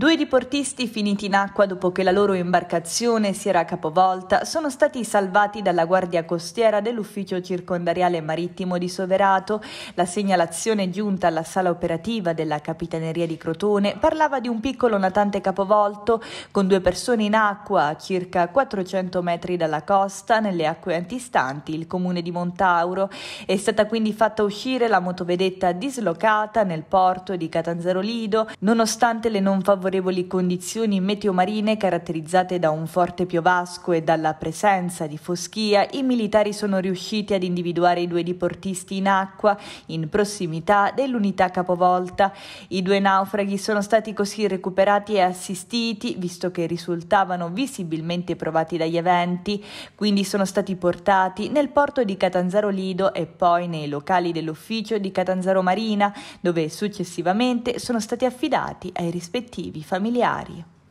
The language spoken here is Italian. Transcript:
Due diportisti finiti in acqua dopo che la loro imbarcazione si era capovolta sono stati salvati dalla guardia costiera dell'ufficio circondariale marittimo di Soverato. La segnalazione giunta alla sala operativa della Capitaneria di Crotone parlava di un piccolo natante capovolto con due persone in acqua a circa 400 metri dalla costa nelle acque antistanti il comune di Montauro. È stata quindi fatta uscire la motovedetta dislocata nel porto di Catanzaro Lido nonostante le non favorevoli favorevoli condizioni meteomarine caratterizzate da un forte piovasco e dalla presenza di foschia, i militari sono riusciti ad individuare i due diportisti in acqua in prossimità dell'unità capovolta. I due naufraghi sono stati così recuperati e assistiti, visto che risultavano visibilmente provati dagli eventi, quindi sono stati portati nel porto di Catanzaro Lido e poi nei locali dell'ufficio di Catanzaro Marina, dove successivamente sono stati affidati ai rispettivi familiari.